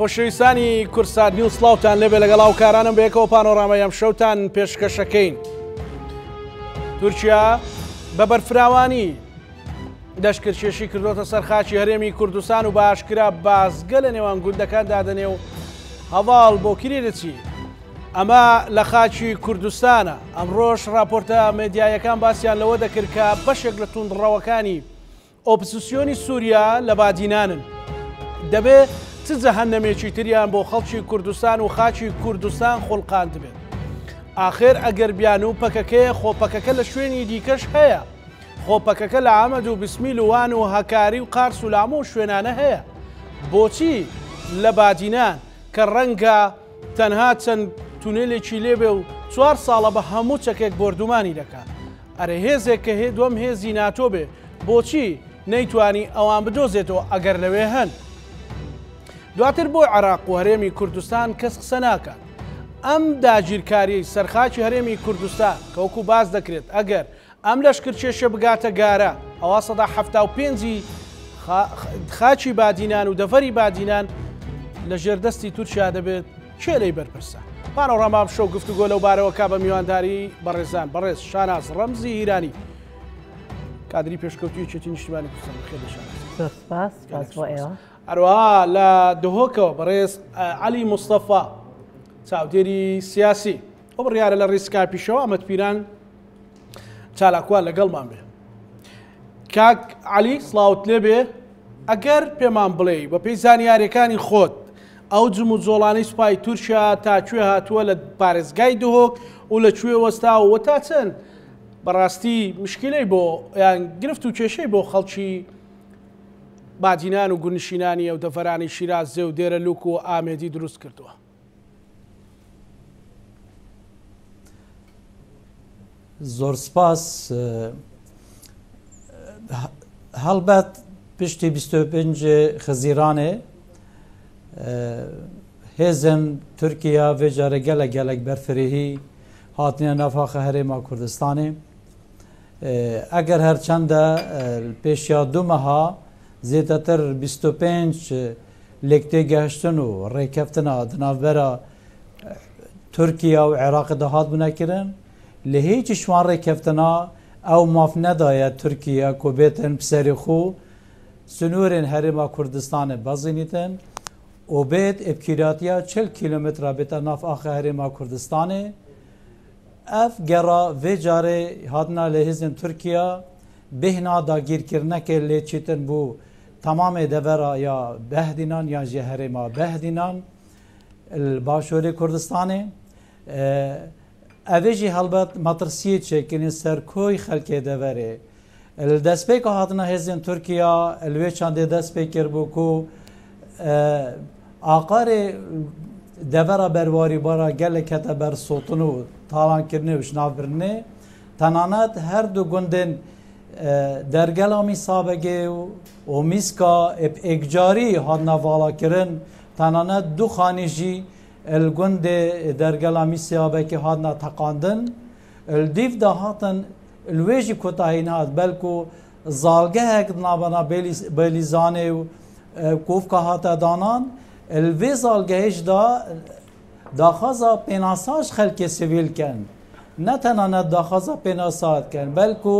خۆشەویستانی کورسان نیو سلااوان لێبێ لەگەڵاو کارانم بەیەکەوە پانۆڕامەیەم شەوتان پێشکەشەکەین. تورکیا بە بەرفراوانی دەشکرد کێشی کردوتە سەرخاچی هەرێمی کوردستان و باشکرا بازگە لە نێوان گوندەکان دادنێ و هەواڵ بۆ کرێ دەچی. ئەمە لە خاچی کوردستانە ئەمڕۆژ راپۆرتە مێدیایەکان باسییان لەوە دەکرد کە بەشێک لە تونندڕەوەکانی ئۆپسیسیۆنی سووریا لە بادینانن. دەبێت چ جەهنەمێکی تریان بۆ خەڵکی کوردستان و خاچی کوردستان خۆڵقاند بێت آخر ئەگەر بیان و پەکەکەی خۆپەکەکە لە شوێنی دیکەش هەیە خۆپەکەکە لە ئامەد و بسمیل ووان و هەکاری و قار سولام و شوێنانە هەیە بۆچی لە بادینان کە ڕەنگە تەنها چەند تونێلێکی لێبێ و چوار ساڵە بە هەموو چەکێک بردومانی دەکات ئەرێ هێزێک کە هێ دوم هێزی ناتۆ بێ بۆچی نەیتوانی ئەوان بدۆزێتەوە ئەگەر لەوێ هەن دواتر بۆ عراق و هەرێمی کوردستان کەس قسە ناکات ئەم داگیرکاری سەرخاچی هەرێمی کوردستان کەوکو باز دەکرێت ئەگەر ئەم لەشکر کێشە بگاتە گارە ئەوە سەدا هەفتا و پێنجی خاچی بادینان و دەفەری بادینان لە ژێردەستی تورکیا دەبێت چێلەی بەرپرسە پانۆڕەمام شەو گفتوگۆ لەو بارەوەکە بە میوانداری بەڕێزان بەڕێز شاناز ڕەمزی ایرانی کادری پێشکەوتی چێتی نیشتیبانی کوردستان خێ هەروەها لە دهۆکەوە بەڕێز علی مستەفا چاودێری سیاسی ئەو بڕیارە لە ڕیسکای پیشەوە ئەمەد پیران چالاکوان لەگەڵمان بێ کاک علی سلااوت لێ بێ ئەگەر پێمان بڵێ بە پێی زانیاریەکانی خۆت ئەو جم و جۆڵانی سوپای تورکیا تاکوێ هاتووە لە پارێزگای دهۆک و لە کوێ وەستا و وە تا چەند بەڕاستی مشکلەی بۆ یان گرفت و کێشەی بۆ خەڵکی باجینان و گونشینانی ئەو دەفەرانی شیراز زێ و دێرە لوک و ئامێدی دروست کردووە. زۆر سپاس هەڵبەت پشتی 25 خەزیرانێ هێزن تورکیا vêjare gelek gelek berfirihî hatine nafaxa herêma Kurdistanê. Eger herçende pêşiya du meha زیاتر 25 لکته گشتن و ریکفتن آدنابرا ترکیه و عراق دهات بنکرن له هیچ شوان ریکفتنا او ماف ندایه ترکیه کو بیتن بسری خو سنورن هرما کردستان بازینیتن او بیت ابکیراتیا 40 کیلومتر بیت ناف آخه هرما کردستان اف گرا و جاره هادنا لهزن ترکیه بهنا داگیر کرنه که لیچیتن بو تمام دورا یا بهدینان یا جهر ما بهدینان الباشوری کردستانه اویجی هلبت مطرسیه چکنی سرکوی خلکی دوره دست که هاتنا هزین ترکیه الوی چانده دست پی کر بو کو آقار دوره برواری بارا گل کتا بر سوتنو تالان کرنه و شناب برنه تنانت هر دو گندن درگلامی سابقه و اومیسکا اپ اگجاری هادنا والا کرن تنانه دو خانجی الگند درگلامی سابقه هادنا تقاندن الدیف ده هاتن الویجی کتاهین هاد بلکو زالگه هک نابنا بلیزانه و کوفکا هاتا دانان الوی زالگهش دا داخوازا پیناساج خلک سویل کند نه تنانه داخوازا پیناسات کن بلکو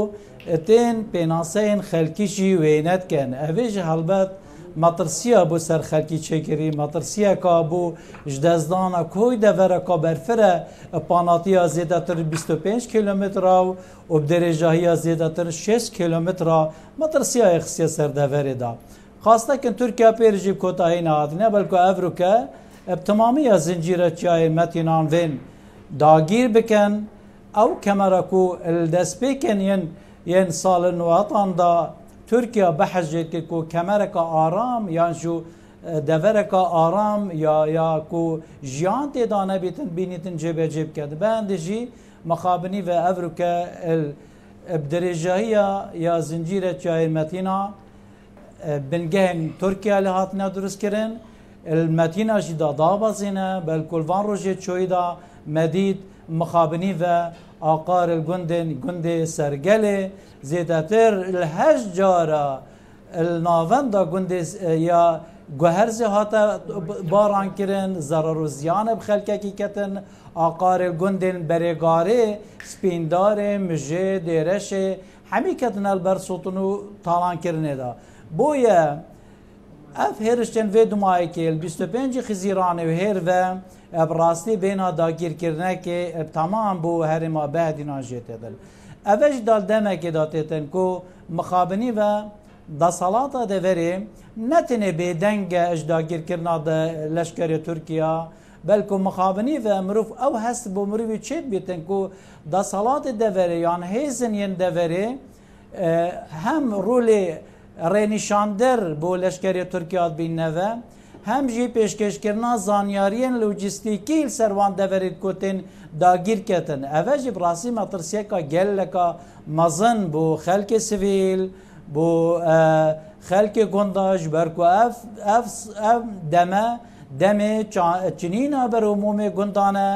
اتین پیناسین خلکی جی وینت کن اویج حلبت مطرسیا بو سر خلکی چگیری مطرسیا کا بو جدزدانا کوی دورا کا برفره پاناتیا زیده تر 25 کیلومتر و بدرجاهی زیده تر 6 کیلومتر مطرسیا اخسیا سر دوره دا خواسته کن ترکیه پیر جیب کتاهی نهاتنه بلکو افروکه اب تمامی زنجیره چای متینان وین داگیر بکن او كمركو الدس بيكن ين ين صال وطن دا تركيا بحج كو كمركا ارام يانجو دفرك ارام يا يا كو جيان تي دانا بيتن بينيتن جيب جيب كاد باندجي مخابني و افريكا ال بدرجاهية يا زنجيرة جاي متينا بنجهن تركيا لهاتنا درس كرن المتينا جدا ضابة زينة بل كل فان روجي تشويدا مديد مخابنی و آقار الگندن گند سرگل زیدتر الهش جارا الناوند گند یا گوهرز هاتا باران کرن ضرر و زیان بخلکه کی کتن آقار گندن برگاره سپیندار مجه دیرش همی کتن البر سلطنو تالان کرنه دا بویا اف هرشتن و دمای کل 25 خزیران و هر و براستی بینا داگیر کرنه که تمام بو هر ما به دینا جیت دل اوش دال دمه که داتیتن کو مخابنی و دا سلاتا ده وری نتنه بیدنگ اش داگیر کرنا ده لشکر ترکیه بلکو مخابنی و مروف او هست بو مروفی چید بیتن کو دا سلات ده وری یان هیزن ین ده وری هم رولی رنیشاندر بو لشکری ترکیه بین نوه هم جی پیشکشکرنا زانیاریین لوجستیکی سروان دورید کتین داگیر کتن اوه جی براسی مطرسیکا گل لکا مزن بو خلک سویل بو خلک گنداج برکو اف, اف, اف دمه دمه چنین بر عموم گندانه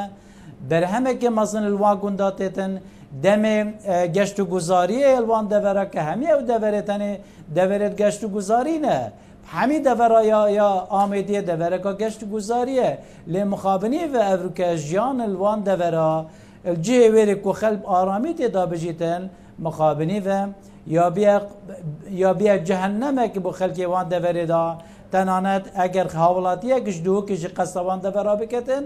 برهمه که مزن الوا گنداتتن دم گشت و گذاری الوان دوره که همی او دوره تنه دوره گشت و گذاری نه همی دوره یا, یا دوره که گشت و گذاریه لی مخابنی و افروکه جیان الوان دوره الجه ویره که خلب آرامی دا بجیتن مخابنی و یا بیا, یا بیا جهنمه که بو خلکی وان دوره دا تنانت اگر حاولاتیه کش دو قصد قصوان دوره بکتن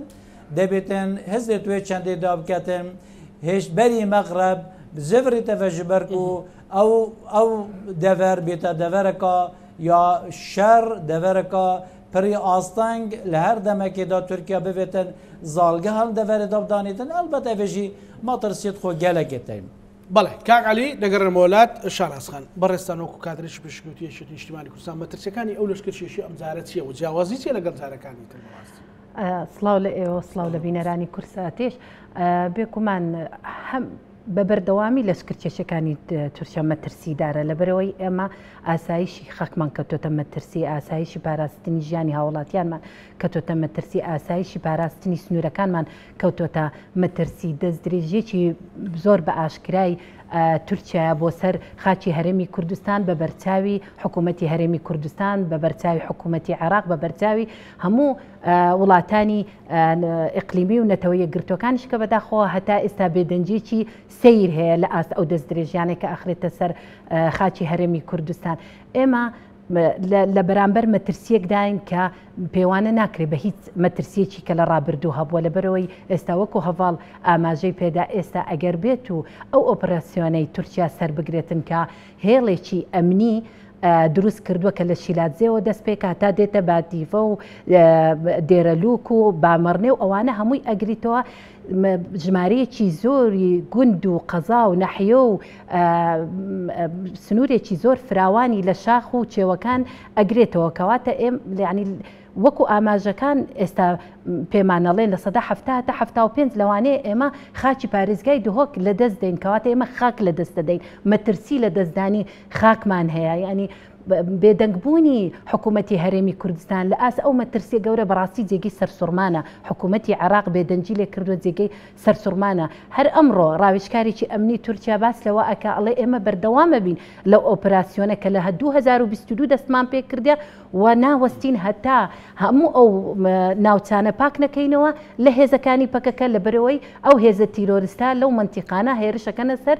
دبیتن هزت توی چندی دا بکتن هێشتبەری مەغرب زفری تەفە ji ber ku ew ew dever bêta devereka ya şer devereka pirî asteng li her demekê da Türkiye bivêtin zalge hel deverê dabdanîtin elbet ev jî matirsiyet xo gelekê te. بەڵێ کاگالی دەگەڕە مۆلات شاراسخان بەڕێستان وەکو کاتریش بشکوتیشت نیشتیمانی کوردستان مەترسەکانی ئەو لەشکرشێشی ئەمزارە چیە و جیاوازی چیە لەگەڵ جارەکانی تر سلااو لە ئێوە سلااو لە بینەرانی کورساتێش. بێکومان هەم بە بەردەوامی لە سکرچێشەکانی تورکیا مەترسیدارە لەبەرەوەی ئێمە ئاسایشی خەکمان کە تۆتە مەترسی ئاسایشی پاراستنی ژیانی هاوڵاتیانمان کە تۆتە مەترسی ئاسایشی پاراستنی سنوورەکانمان کەوتۆتە مەترسی دەست درێژێکی زۆر بە ئاشکرای تورکیا بۆ سەر خاچی هەرێمی کوردستان بە بەرچاوی حکوومەتتی هەرێمی کوردستان بە بەرچاوی حکوومەتتی عراق بە بەرچاوی هەموو وڵاتانی ئەقلیمی و نەتەوەیە گرتوەکانش کە بەداخەوە هەتا ئێستا بێدەنجێکی سیر هەیە لە ئاست ئەو دەست درێژیانێک کە ئەخرێتە سەر خاچی هەرێمی کوردستان ئێمە لە بەرامبەر مەترسیەکداین کە پێوانە ناکرێت بە هیچ مەترسیەکی کە لە ڕابردوو هەبووە لە بەرەوەی ئێستا وەکو هەواڵ ئاماژەی پێدا ئێستا ئەگەر بێت و ئەو ئۆپەراسسیۆنەی تورکیا سربگرێتن کە هێڵێکی ئەمنی دروست کردووە کە لە شیلاتزیەوە دەست پێ کاتا دێتە باتیفە و دێرەلوک و بامەڕنێ و ئەوانە هەمووی ئەگریتەوە ژمارەیەکی زۆری گوند و قەزا و نەحیە و سنوورێکی زۆر فراوانی لە شاخ و چێوەکان ئەگرێتەوە کەواتە ئێم ینی وەکو ئاماژەکان ئێستا پێمانەڵێن لە سەدا هەفتا تا هەفتا و پێنج لەوانەیە ئێمە خاچی پارێزگای دهۆک لە دەست دەین کەواتە ئێمە خاک لە دەست دەدەین مەترسی لە دەستدانی خاکمان هەیە ینی بێدەنگبوونی حکوومەتتی هەرێمی کوردستان لە ئاس ئەو مەترسیە گەورە بەڕاستی جێگەی سەرسوورمانە حکوومەتتی عراق بێدەنجی لێ کردووە جێگەی سەرسوورمانە هەر ئەمڕۆ ڕاوشکارێکی ئەمنی تورکیا باس لەوە ئەکا ئەڵێ ئێمە بەردەوامە بین لەو ئۆپراسسیۆنە کە لە 2022 دەستمان پێ کردیا و ناوەستین هەتا هەموو ئەو ناوچانە پاک نەکەینەوە لە هێزەکانی پەکەکە لە برەوەی ئەو هێزە تیرۆریستا لەو منتیقانە هێرشەکەنە سەر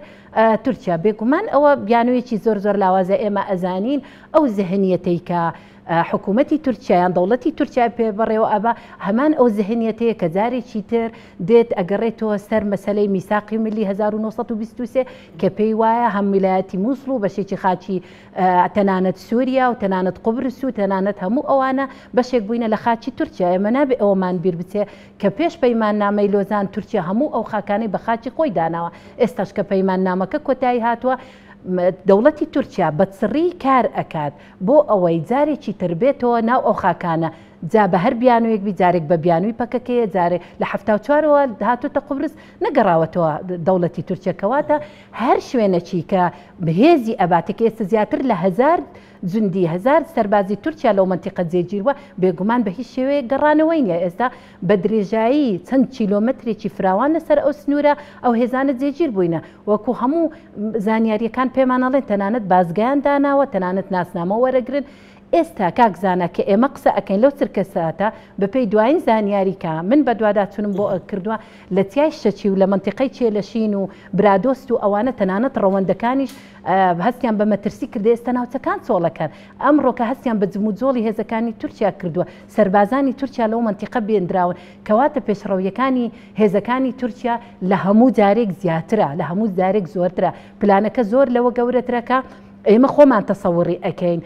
تورکیا بێگومان ئەوە بیانویەکی زۆر زۆر لاوازە ئێمە ئەزانین ئەو زەهنیەتەی کە حکوومەتی تورکیایان دەوڵەتی تورکیا پێ بڕێەوە ئەبا هەمان ئەو زهنیەتەیە کە جارێکی تر دێت ئەگەڕێتەوە سەر مەسلەی میساقی ملی 1923 کە پێی وایە هەمویلایەتی مووسڵ و بەشێکی خاچی تەنانەت سووریا و تەنانەت قوبرس و تەنانەت هەموو ئەوانە بەشێک بووینە لە خاچی تورکیا ئێمە نابێ ئەومان بیر بچێ کە پێش پەیمان نامەی لۆزان تورکیا هەموو ئەو خاکانەی بە خاچی خۆی داناوە ئێستاش کە پەیمان نامەکە کۆتایی هاتووە دەوڵەتی تورکیا بە چڕی کار ئەکات بۆ ئەوەی جارێکی تربێتەوە ناو ئەو خاکانە جا بە هەر بیانویەک بیجارێک بە بیانووی پەکەکەیە جارێک لە ه چوارەوە هاتوتە قبرس نەگەڕاوەتەوە دەوڵەتی تورکیەکەواتە هەر شوێنەچی کە بەهێزی ئەباتێک ئێستا زیاتر لە هزار جندی هزار سەربازی تورکیا لەو منتیقە جێگیروە بێگومان بە هیچ شێوەیە گەڕانەوەی نیە ئێستا بە درێژایی چەند چیلۆمترێکی فراوانە سەر ئەو سنوورە ئەو هێزانە جێگیر بووینە وەکو هەموو زانیاریەکان پێمانەڵێن تەنانەت بازگەیان داناوە تەنانەت ناسنامە وەرەگرن ئێستا کاکزانە کە ئێمە قسە ئەەکەین لەو سرکەساتە بەپی دوایین زانیاریکە من بە دوواداچونم بۆ کردووە لە تیای شەچی و لە منتیقی چێلەشین و برادۆست و ئەوانە تەنانەت ڕەوەندەکانیش هەستیان بە مەترسی کردێ ئێستا ناوچەکان چۆڵەکەن ئەمڕۆکە هەستیان بە جموجۆڵی هێزەکانی تورکیا کردووە سربازانی تورکیا لەو منتیقە بێنراون کەواتە پێشڕەویەکانی هێزەکانی تورکیا لە هەموو جارێک زیاترە لە هەموو جارێک زۆرترە پلانەکە زۆر لەوە گەورەترەکە ئێمە خۆمان تەسەوری ئەەکەین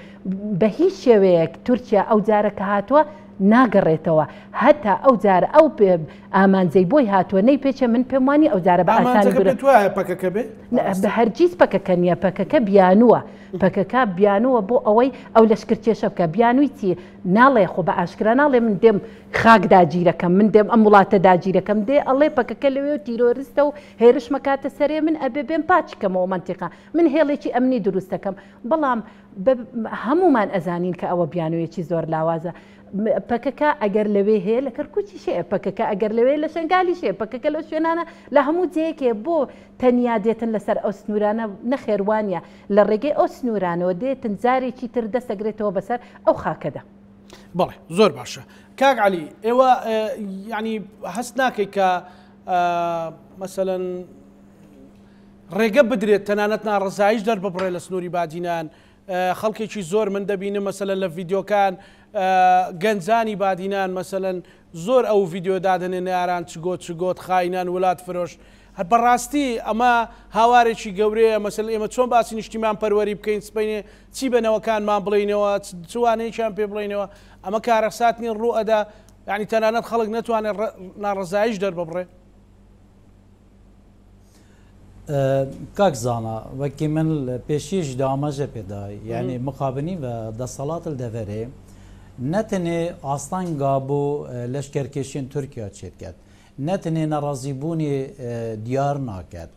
بە هیچ شێوەیەک تورکیا ئەو جارە کە هاتووە ناگەڕێتەوە هەتا ئەو جارە ئەو ئامانجەی بۆی هاتووە نەی پێچە من پێم وانی ئەو جارە بە ئاسان هەرگیز پەکەکە نیە پەکەکە بیانووە پەکەکە بیانووە بۆ ئەوەی ئەو لەشکر کێشە بکە بیانووی تی ناڵێ خۆ بە ئاشکرا ناڵێ من دێم خاک داگیرەکەم من دێم ئەم وڵاتە داگیرەکەم دێ ئەڵێ پەکەکە لەوێ تیرۆریستە و هێرش مەکاتە سەرێ من ئەبێ بێم پاچکەمەوە منتیقا من هێڵێکی ئەمنی دروستەکەم بەڵام هەمومان ئەزانین کە ئەوە بیانویەکی زۆر لاوازە پەکەکە ئەگەر لەوێ هەیە لە کەرکوچی شێ پەکەکە ئەگەر لەوێ لە شنگالی شێ پەکەکە لە شوێنانە لە هەموو جەیەکێ بۆ تەنیا دێتن لەسەر ئەو سنوورانە نەخێوانە لە ڕێگەی ئەو سنوورانەوە دێتن جارێکی تر دەسەگرێتەوە بەسەر ئەو خاکەدا. بڵێ زۆر باشە کاک علی ئێوە ینی هەست ناکەی کە مثلەن ڕێگە بدرێت تەنانەت ناڕزایش دەر ببڕێ لە سنووری بادینان خەڵکێکی زۆر من دەبینم مەسەلە لە ڤیددیوکان گەنجانی بادینان مەسەن زۆر ئەو ڤیددیو دادنێ ناران چگۆت چگۆت خاینان وڵات فرۆش هەر بەڕاستی ئەمە هاوارێکی گەورەیە مەسل ئێمە چۆن باسی نیشتیمان پەروەری بکەین سپینێ چی بنەوەکانمان بڵینەوە چوانەیەیان پێ بڵینەوە ئەمە کارەساتنی ڕوئەدا ینی تەنانەت خەڵک نتوانێت ناڕزایش دەرببڕێ کاک زانە وەکی من پێشیش دامەژە پێدای یعنی مخابنی بە دەسەڵات دەڤەرێ نتنه آستان گابو اه، لشکرکشین ترکیه چید کرد نتنه نرازیبونی اه، دیار ناکد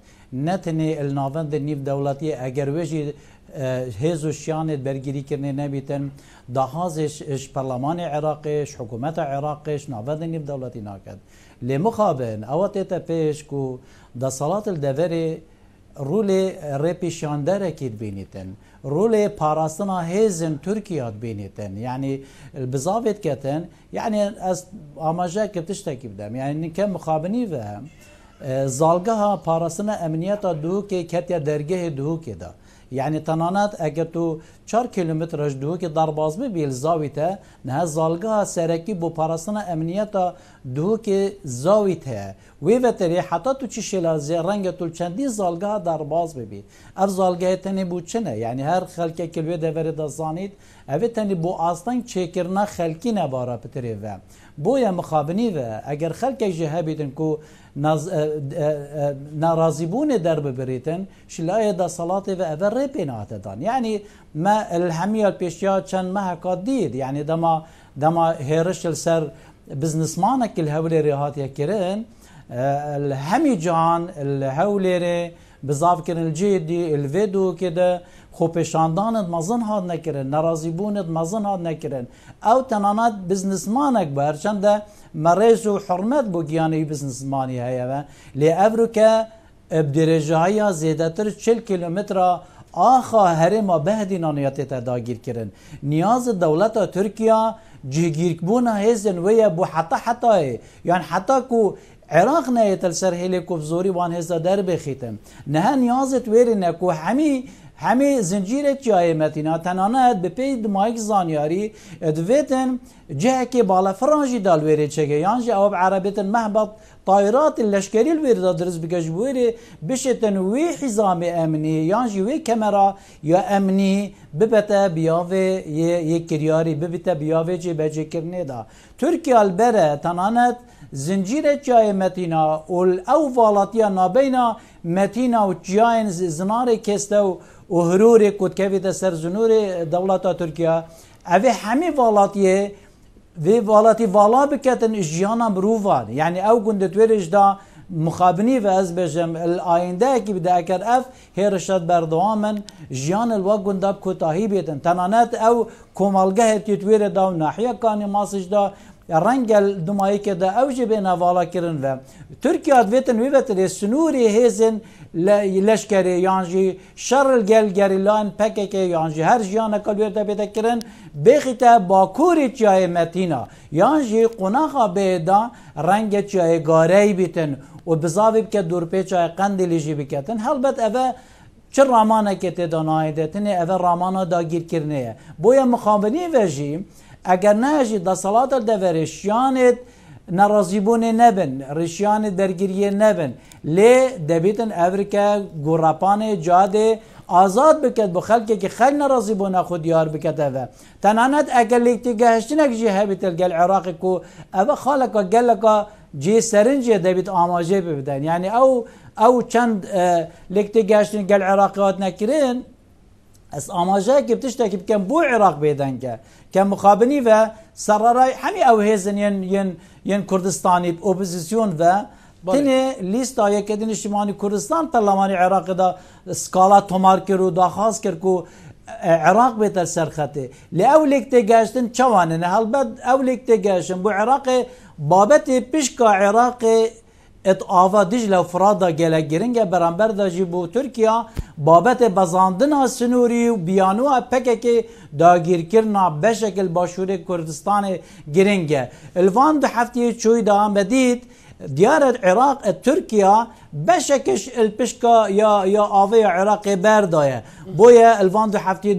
نتنه الناوند نيف دولتی اگر ویجی اه، هیز و شیانت برگیری کرنه نبیتن دهازش اش پرلمان عراقش حکومت عراقش ناوند نیو دولتی ناکد لمخابن اوات پیش دا صلات الدوره رول رپیشاندر کید بینیتن رول پاراستنا هیزن ترکیه بینیتن یعنی بزاوید کتن یعنی از آماجه کتش تکیب دم یعنی که مخابنی و هم ها پاراستنا امنیت دو که کتیا درگه دو که دا یعنی تنانات اگه تو چار کیلومتر اش دو که درباز بیل نه ها سرکی بو پاراستنا امنیتا. که زاویت هه وی تری حتی تو چی شلازی رنگ تو چندی زالگاه در باز ببی اف زالگاه تنی بو چنه یعنی هر که کلوی دوری زانید اوی تنی بو آستان چکرنا خلکی نبارا پتری و یا مخابنی و اگر خلکه جه بیدن کو نارازی در ببریتن شلای دا صلاته و اوی ری پینات دان یعنی ما الهمیال پیشیا چند مهکات دید یعنی دما دما هرش سر بزنس مانك الهولري هاتيا كرن آه، الهم جان الهولري بزاف كرن الجيدي الفيدو كده خوپشاندانت مزن هاد نکرن نرازي بونت مزن هاد نکرن او تنانات بزنس مانك بارشان ده مريز وحرمت بو گیانی بزنسمانی هیا و لی افرو که بدرجه هیا زیدتر چل کیلومتر آخا هرما بهدینانیات تداگیر کرن نياز الدولة تركيا جهگیرکبوونا هزن ویا بو حتا حتاە یان حتاکو عێراق نەیە تەلسەر هێلێکۆف زۆری وان هزا در بخیتم نه نیازت وێرنە و همی همه زنجیر جای متینا تنانت به پید مایک زانیاری دویتن جه که بالا فرانجی دال ویره چگه یانجی او عربیت مهبط طائرات لشکری الویره درز بگش بویره بشتن وی حزام امنی یانجی وی کمرا یا امنی ببتا بیاوه یک کریاری ببتا بیاوه جی بجی کرنه دا ترکیه البره تنانت زنجيرة جاي متينا والأوفالاتيا نابينا متينا وجاين زناري كستو و کود که كافيتا سر زنور دولت تركيا اوه همي والاتیه وی والاتی والا بکتن اجیانا مروفان یعنی او گند تویرش دا مخابنی و از بجم الاینده کی بده اکر اف هرشت بردوامن جیان الوا گند اب کوتاهی بیتن تنانت او کمالگه تی تویر دا ناحیه کانی ماسج دا رنگل دمایی که دا اوجی بین والا کرن و ترکیه دویتن ویوت سنوری هیزن لشکری یانجی شر گل لان پکه که یانجی هر جیان کلیو بیرده بیده کرن بخیتا باکوری چای متینا یانجی قناخا بیدا رنگ چای گاری بیتن و بزاوی بکه دورپی چای قندلی لیجی بکتن هلبت اوه چه رامانه که تیدا نایدتنه اوه رامانه گیر کرنه بویا مخابنی وجیم اگر نه جی دا صلات دا شیانت نرازیبون نبن رشیان درگیری نبن لی دبیتن افریکا گورپان جاده آزاد بکد بو خلکی که خیلی ناراضی بو خود یار بکد اوه تنانت اگر لیکتی گهشتنک جی هبیت گل عراقی کو اوه خالکا گلکا جی سرنجی دبیت آماجه ببیدن یعنی او او چند لیکتی گهشتن گل عراقیات نکرین از آماجه که کی بکن بو عراق بیدن که که مخابنی و سرارای همی او هزن ین یعنی کردستانی اپوزیسیون و تنه که یکدین شمالی کردستان پرلمانی عراق دا سکالا تومار کرد و داخواست کرد که عراق بهتر سرخته لأولك چوانه نه هل بد اولیک تجاشن بو عراق بابت پیشکا عراق ات آوا دیجل فرادا گله گرنگه برانبر دا جیبو بو بابت بزاندن سنوری و بیانو پکه که داگیر کرنا بشکل باشور کردستان گرنگه الوان دو هفته چوی دا آمدید دیار العراق یا بشكش البشكا يا يا عراق عراقي بردايا بويا الفاندو حفتيت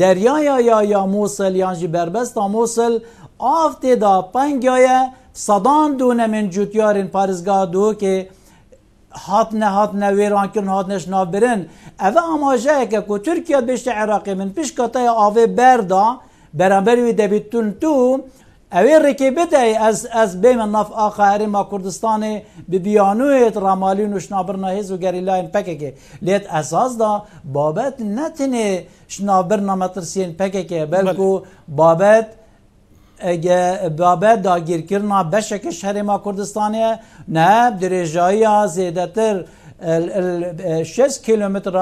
دا یا یا یا موصل یانجی بربست موسل آفتی دا پنگایه صدان دونه من این پارزگاه دو که هات نه هات نه ویران کرن هات نش نابرن او اماجه که که ترکیه بشت عراقی من پیش کتای آوه بردا برانبری وی دبیتون تو اوی رکیبت ای از از بیم ناف آخری ما کردستان به بیانویت رامالی و شنابر نهیز و گریلاین پکه که لیت اساس دا بابت نتنه شنابر نامترسین پکه که بلکو بله. بابت بابه داگیر کرنا بشکش هرما کردستانیه نه درجایی ها زیده تر 6 کیلومتر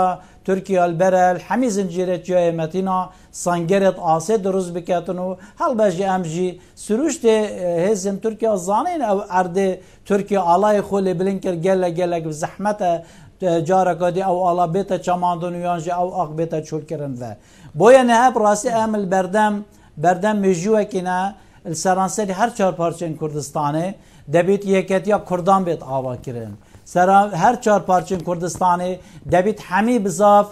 ترکیه البرل همی زنجیره جای متینا سنگرت آسه دروز بکتن و هل بجی امجی سروشت هزم ترکیه زانین او ارده ترکیه آلای خولی بلینکر گله گله زحمت جارا کدی او آلا بیت چماندن یانجی او آق بیت چول کرن و بویا نهب راسی ام البردم بەردەم مێژووەکیە سەرانسەری هر چهار پارچین یا کردان بیت آوا کرن ئاواکردن. هر چهار این کردستانه دبیت همی بزاف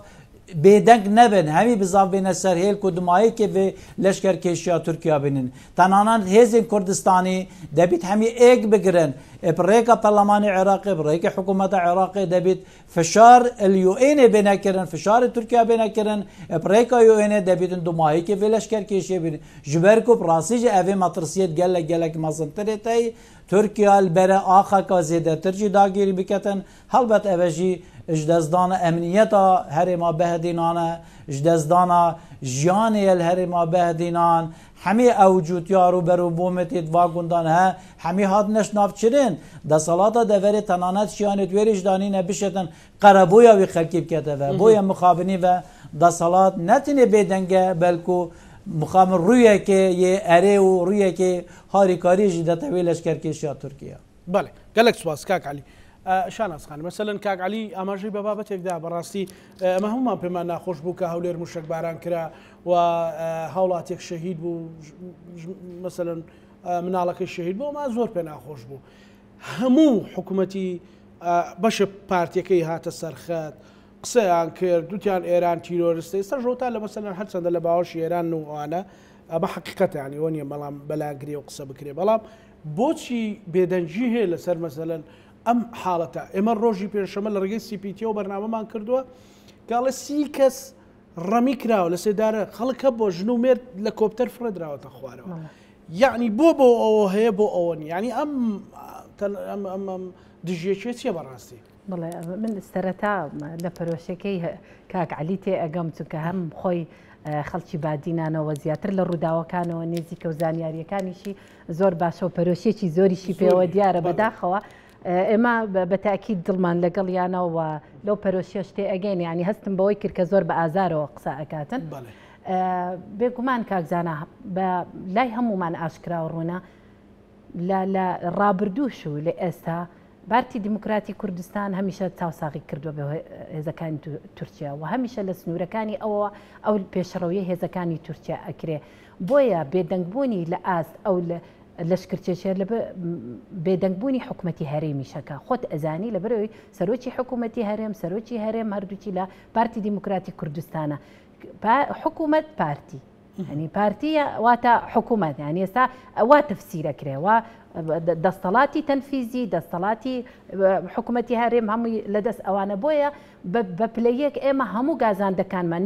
بيدنگ نبن همي بزاف بین سر كو دمايي كي في لشكر كيشيا تركيا بینن تنانان هزین كردستاني دبیت همي ایگ بگرن بريكا برلمان عراقي بريكا حكومة عراقي دبيت فشار اليو ان كرن فشار تركيا كرن بريكا يو ان دبيت دماهي كي فيلاش كركيشي بين جبركو براسي جي افي ماترسيت جلق قالك ما سنتريتاي تركيا البرا اخا كازيدا ترجي داغيري بكتن هل بات افجي جدزدان امنیتا هرما بهدینانه هر جیانی الهرما دینان همی اوجود یارو برو بومتید واگوندان ها همی هاد نشناف چرین ده سالاتا دوری تنانت شیانت ویرش اجدانی نبیشتن قربویا وی خرکیب کده و بویا مخابنی و ده سالات نتینه بیدنگه بلکو مخام رویه که یه اره و رویه که هاری کاری جده تویلش لشکر کشی ترکیه بله گلک سواز که علی شان ئاسخان مەسەن کاک علی ئاماژەی بە بابەتێکدا بەڕاستی ئەمە هەمومان پێمان ناخۆش بوو کە هەولێر مشک باران کرا و هاوڵاتێک شەهید بوو مثلەن مناڵەکەی شەهید بۆ ما زۆر پێ ناخۆش بوو هەموو حکوومەتی بەش پارتەکەی هاتە سەرخەت قسەیان کرد دوتیان ئێران تیرۆرستی سەر ژۆتا لە مەسەن هەرچەندە لە باوەشی ئێران وانە ئەمە حقیقەتیانی وە نیە بەڵام بەلاگرێ و قسە بکرێ بەڵام بۆچی بێدەنجی هەیە لەسەر مەسەن ئەم حاڵەتە ئێمە ڕۆژی پێشەمە لە ڕگەی سیPTO بەرنامەمان کردووە کاڵە سی کەس ڕەمی کراوە لە سێدارە خەڵکە بۆ ژن و مێرد لە کۆپتەر فرەدراوەتە خوارەوە یعنی بۆ بۆ ئەوە هەیە بۆ ئەوەن ینی ئەم دژێکێ چیە بەڕاستی بڵێ من سەرەتا لە پەرۆشەکەی کاک علی تێ ئەگەم چونکە هەم خۆی خەڵکی بادینانەوە زیاتر لە ڕووداوەکانەوە نێزیکە و زانیاریەکانیشی زۆر باشە و پەرۆشێکی زۆریشی پێوە دیارە بەداخەوە ئێمە بەتاکی دڵمان لەگەڵ یانەوە لەو پەرۆشیە شتێ ئەگەین ینی هەستم بەوەی کرد کە زۆر بە ئازارەوە قسە ئەکاتن بێگومان کاکزانە بە لای هەمومان ئاشکرا ڕوونە لە ڕابردووش و لە ئێستا بارتی دیموکراتی کوردستان هەمیشە تاوساغی کردووە بە هێزەکانی تورکیا و هەمیشە لە سنوورەکانی ئەوە ئەو پێشڕەوی هێزەکانی تورکیا ئەکرێ بۆیە بێدەنگبوونی لە ئاست ئەو لە شکرچێشێر لە بێدەنگبوونی حکوومەتتی هەرێمیشەکە خۆت ئەزانی لە بەرەوەی سەرۆکی حکوومەتتی هەرێم سەرۆکی هەرێم هەردووکی لە پارتی دیموکراتی کوردستانە حکوومەت پارتی هەنی پارتی واتە حکوومەت یان ئێستا ئەوە تەفسیرەکرێەوە دەسەڵاتی تەنفیزی دەسەڵاتی حکوومەتتی هەرێم هەمووی لەدەست ئەوانە بۆیە بە پلەیەک ئێمە هەموو گازاندەکانمان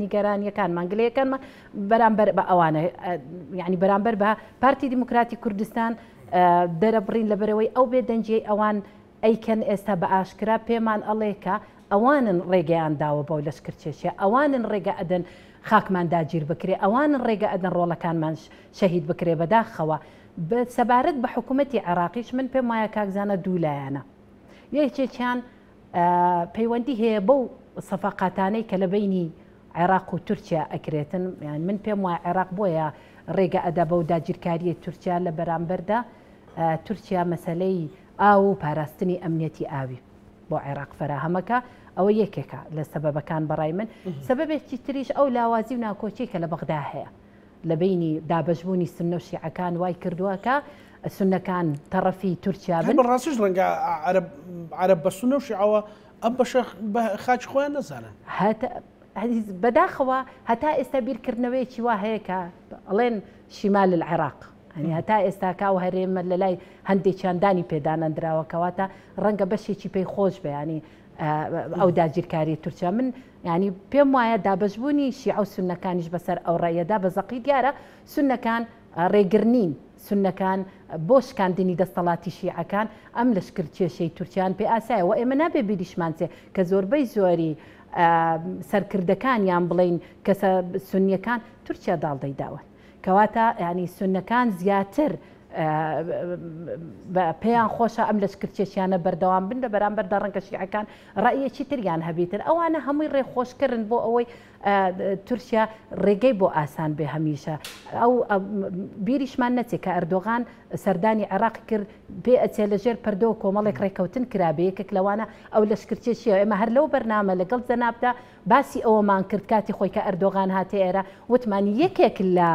نیگەرانیەکانمان گلەکانمان يعني برامبر با بارتي ديمقراطي كردستان پارتی لبروي او بيدنجي اوان اي كان استا باشكرا بيمان بە اوان پێمان ئەڵێکە ئەوانن ڕێگەیان اوان بەو ادن خاك من داجير بكري اوان بکرێ ادن رولا كان ڕۆڵەکانمان شهيد بكري بداخوا سەبارەت بە حکوومەتتی عراقیش من پێم وایە کاکزانە دوولایەنە یەکێکیان پەیوەندی هەیە بەو سەفاقاتانەی کە لە بینی عێراق و تورکیا ئەکرێتن یان من پێم وایە عێراق بۆیە ڕێگە ئەدا بە و داگیرکاریە تورکیا لە بەرامبەردا تورکیا مەسلەی ئاو و پاراستنی ئەمنیەتی ئاوی بۆ عێراق فراهەمەکە ئەوە یەکێکە لە سەبەکان بەڕای من سەبەبێکی تریش ئەو لاوازی و ناکۆچی کە لە بەغدا هەیە لبيني دابجوني السنة وشيعة كان واي كردوكا السنة كان طرفي تركيا بن هل براسيش لنقى عرب عرب بسنة وشيعة أبا شيخ خاج خويا نزانا هات عزيز بداخوا هتا استبير كرنوي شوا هيك لين شمال العراق يعني هتا استا كاو هريم للاي هندي كان داني بيدان اندرا وكواتا رنقا بشي شي بي خوش بي يعني آه، آه، او داجير كاري تركيا من ینی پێم وایە دابەشبوونی شیعە سونەکانیش بەسەر ئەو ڕێیەدا بە زەقی دیارە سونەکان ڕێگرنین سونەکان بۆ شکاندنی دەستەڵاتی شیعەکان ئەم لەشکرد کێشەی تورکیان پێ ئاسایەوە ئێمە نابێ بیریشمانچێ کە زۆربەی زۆری سەرکردەکانیان بڵین کە سنیەکان تورکیا داڵدەی داوە کەواتە ینی سونەکان زیاتر پێیان خۆشە ئەم لە شکرچێکیانە بەردەوام بن لە بەرامبەر دە ڕەنگە شیعەکان ڕایەکی تریان هەبیتن ئەوانە هەمووی ڕێخۆشکردن بۆ ئەوەی تورکیا ڕێگەی بۆ ئاسان بێ هەمیشە ئەو بیریشمان نەچێت کە ئەردۆغان سەردانی عراق کرد بێ ئەچێ لەژێر پردۆ کۆمەڵێک ڕێککەوتن کرابێ یەکێک لەوانە ئەو لە شکرچێکیە ئێمە هەر لەو بەرنامە لەگەڵ زەنابدا باسی ئەوەمان کرد کاتی خۆی کە ئەردۆغان هاتێ ئێرە وتمان یەکێک لە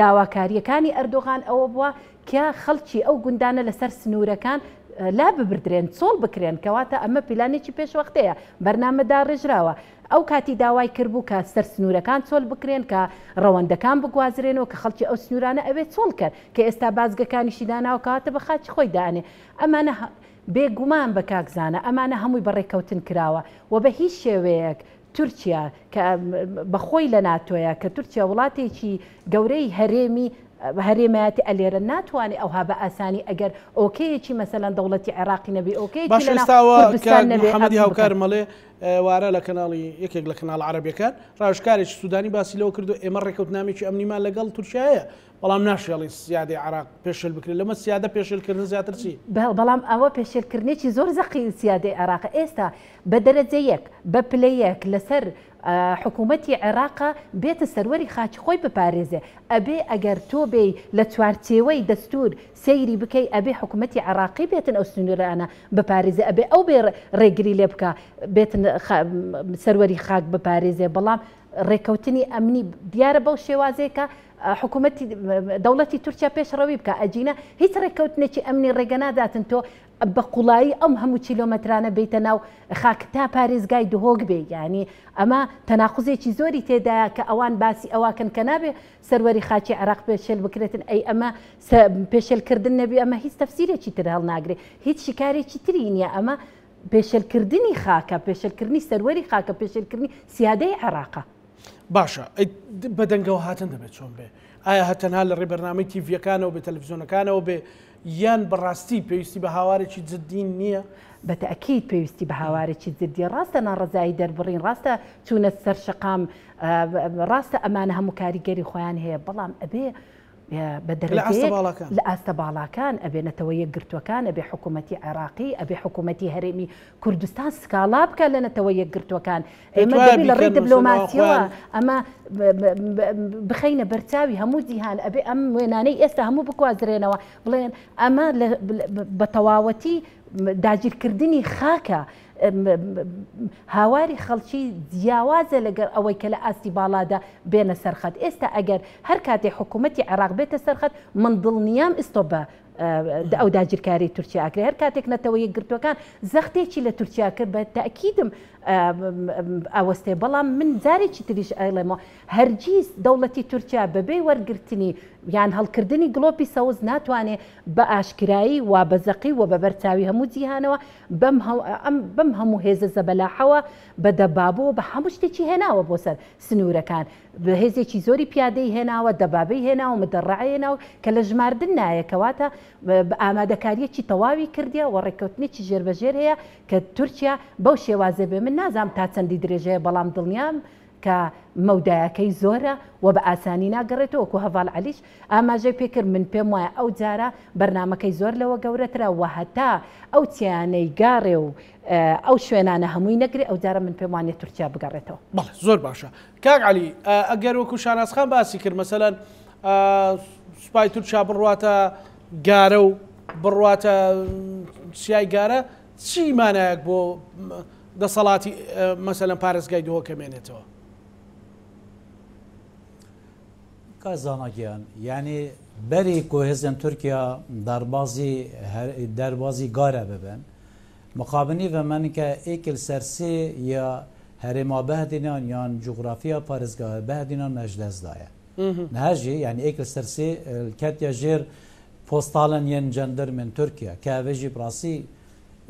داواکاریەکانی ئەردۆغان ئەوە بووە کە خەڵکی ئەو گوندانە لەسەر سنوورەکان لا ببردرێن چۆڵ بکرێن کەواتە ئەمە پیلانێکی پێشوەختەیە بەرنامەدا ڕێژراوە ئەو کاتی داوای کردبوو کە سەر سنوورەکان چۆل بکرێن کە ڕەوەندەکان بگوازرێنەوە کە خەڵکی ئەو سنوورانە ئەوێ چۆڵ کرد کە ئێستا بازگەکانیشی داناوە کەواتە بە خاچ خۆی دانێ ئەمانە بێگومان بە کاکزانە ئەمانە هەمووی بەڕێککەوتن کراوە و بە هیچ شێوەیەک تورکیا بەخۆی لە ناتۆیە کە تورکیا وڵاتێکی گەورەی هەرێمی بە هەرێمایەتی ئەلێرە ناتوانێت ئەوها بە ئاسانی ئەگەر ئۆکەیەکی مەسەلەن دەوڵەتی عێراقی نەبی ئۆکەی باشستاوەمەدی هاوکار مەڵێ وارە لە کەناڵی یەکێک لە کەناڵ عربیەکان ڕژکارێکی سوودانی باسی لەوە کردو ئێمە ڕێکەوتنامێکی ئەمنیمان لەگەڵ تورکایە بەڵام ناشێڵی سیادی عراق پێشل بکرێت لەمە سیادە پێشلکردن زیاتر چی بەڵام ئەوە پێشلکردنێکی زۆر زەقی سیادی عراق ئێستا بە دەرەجەیەک بە پلەیەک لەسەر حکوومەتتی عێراقا بێتە سەروەری خاچ خۆی بپارێزێ ئەبێ ئەگەر تۆ بێ لە چوارچێوەی دەستور سەیری بکەی ئەبێ حکوومەتتی عراقی بێتن ئەو سنوورانە بپارێزێ ئەبێ ئەو بێ ڕێگری لێ بکە بێتن سەروەری خاک بپارێزێ بەڵام ڕێکەوتنی ئەمنی دیارە بەو شێوازێکە حکوومەتی دەوڵەتی تورکیا پێشڕەوی بکە ئەجینە هیچ ڕێککەوتنێکی ئەمنی ڕێگەناداتن تۆ بە قوڵایی ئەم هەموو چیلۆمەترانە بیتە ناو خاک تا پارێزگای دهۆک بێ ینی ئەمە تەناخوزێکی زۆری تێدایە کە ئەوان باسی ئەواکەن کە نابێ سەروەری خاچی عراق پێشێل بکرێتن ئەی ئەمە پێشێلکردن نەبی ئەمە هیچ تەفسیرێکی تر هەڵ ناگرێ هیچ شکارێکی تری نییە ئەمە پێشێلکردنی خاکە پێشێلکردنی سەروەری خاکە پێشێلکردنی سیادەی عراقە باشە بەدەنگەوە هاتن دەبێت چۆن بێ ئایا هەتەنها لە ڕێبەرنامەی تیڤەکانەوە بێ تەلڤزیۆنەکانەوە بێ یان بەڕاستی پێویستی بە هاوارێکی جددین نییە بەتەکیید پێویستی بە هاوارێکی جددی ڕاستە ناڕزایی دەربڕین ڕاستە چوونە سەر شقام ڕاستە ئەمانە هەموو کاریگەری خۆیان هەیە بەڵام ئەبێ يا بدر لا استبالكان لا كان ابي نتويه قرت وكان ابي حكومتي عراقي ابي حكومتي هرمي كردستان سكالاب كان لنا تويه قرت وكان اما دبي لري دبلوماسيا اما بخينا برتاوي همو ديهان ابي ام ويناني اسا همو بكو ازرينا بلين اما بتواوتي داجير كردني خاكه هاواری خەڵکی جیاوازە لەگەر ئەوەی کە لە ئاستی باڵادا بێنە سەرخەت ئێستا ئەگەر هەر کاتێ حکوومەتتی عراق بێتە سەرخەت من دڵنیام ئستۆبە ئەو داگیرکاری تورکیا کرد هەر کاتێک نەتەوەی گرتوەکان زەختێکی لە تورکیا کرد بە تاکیدم ئەوەستێ بەڵام من جارێکی تریش ئەڵێمەوە هەرگیز دەوڵەتی تورکیا بەبێ وەرگرتنی یان هەڵکردنی گلۆپی سەوز ناتوانێ بە ئاشکایی و بەزەقی و بە بەرچاوی هەموو جیهانەوە بەم هەموو هێزە زەبەلاحەوە بە دەبابەوە بە هەموو شتێکی هێناوە بۆ سەر سنوورەکان بە هێزێکی زۆری پیادەی هێناوە دەبابەی هێناو مدەڕعێناو کە لە ژماردن نایە کەواتە ئامادەکاریەکی تەواوی کردیا و ڕێککەوتنێکی ژێربەژێر هەیە کە تورکیا بەو شێوازە بێ من نازام تا چەندی درێژەیە بەڵام دڵنیام کە مەودایەکەی زۆرە و بە ئاسانی ناگەڕێتەوە وەکو هەواڵ علیش ئاماژەی پێکرد من او وایە ئەو جارە زور زۆر لەوە گەورەترا و هەتا ئەو چیانەی گارێ و ئەو آه، شوێنانە هەمووی نەگری ئەو جارە من پێم وانێت تورکیا بگەڕێتەوە زۆر باشە کاک علی ئەگەر آه، وەکو شاناسخان باسی کرد مەسەەن سوپای تورکیا بڕواتە گارە و بڕواتە چیای گارە چی مانایەک بۆ مثلا مەسەلەن پارێزگای دۆکەمێنێتەوە كازانجيان يعني بري كوهزن تركيا دربازي هر دربازي غارة ببن مقابني فمن كا إكل سرسي يا هرما بهدينان يان جغرافيا باريس غارة بهدينان مجلس دايا نهجي يعني إكل سرسي الكاتيا جير بوستالن ين جندر من تركيا كافيجي براسي